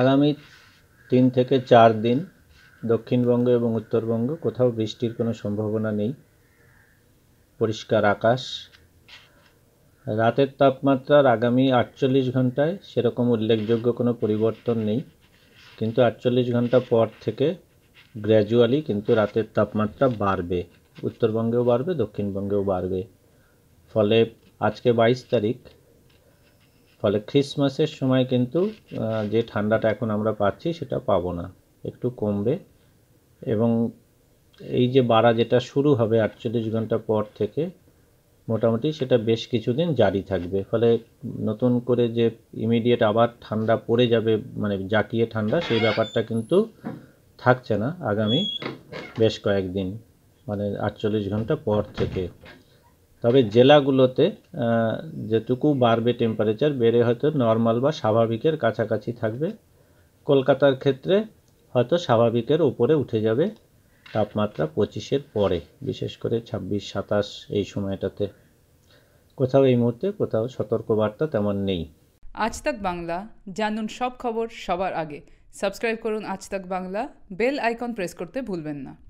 আগামী তিন থেকে চার দিন দক্ষিণবঙ্গ এবং উত্তরবঙ্গ কোথাও বৃষ্টির কোনো সম্ভাবনা নেই পরিষ্কার আকাশ রাতের তাপমাত্রার আগামী আটচল্লিশ ঘন্টায় সেরকম উল্লেখযোগ্য কোনো পরিবর্তন নেই কিন্তু আটচল্লিশ ঘন্টা পর থেকে গ্র্যাজুয়ালি কিন্তু রাতের তাপমাত্রা বাড়বে উত্তরবঙ্গেও বাড়বে দক্ষিণবঙ্গেও বাড়বে ফলে আজকে বাইশ তারিখ ফলে ক্রিসমাসের সময় কিন্তু যে ঠান্ডাটা এখন আমরা পাচ্ছি সেটা পাবো না একটু কমবে এবং এই যে বাড়া যেটা শুরু হবে আটচল্লিশ ঘন্টা পর থেকে মোটামুটি সেটা বেশ কিছুদিন জারি থাকবে ফলে নতুন করে যে ইমিডিয়েট আবার ঠান্ডা পড়ে যাবে মানে জাকিয়ে ঠান্ডা সেই ব্যাপারটা কিন্তু থাকছে না আগামী বেশ কয়েকদিন মানে আটচল্লিশ ঘন্টা পর থেকে তবে জেলাগুলোতে যেটুকু বাড়বে টেম্পারেচার বেড়ে হয়তো নর্মাল বা স্বাভাবিকের কাছাকাছি থাকবে কলকাতার ক্ষেত্রে হয়তো স্বাভাবিকের ওপরে উঠে যাবে তাপমাত্রা পঁচিশের পরে বিশেষ করে ছাব্বিশ সাতাশ এই সময়টাতে কোথাও এই মুহূর্তে কোথাও সতর্কবার্তা তেমন নেই আজ তাক বাংলা জানুন সব খবর সবার আগে সাবস্ক্রাইব করুন আজ তাক বাংলা বেল আইকন প্রেস করতে ভুলবেন না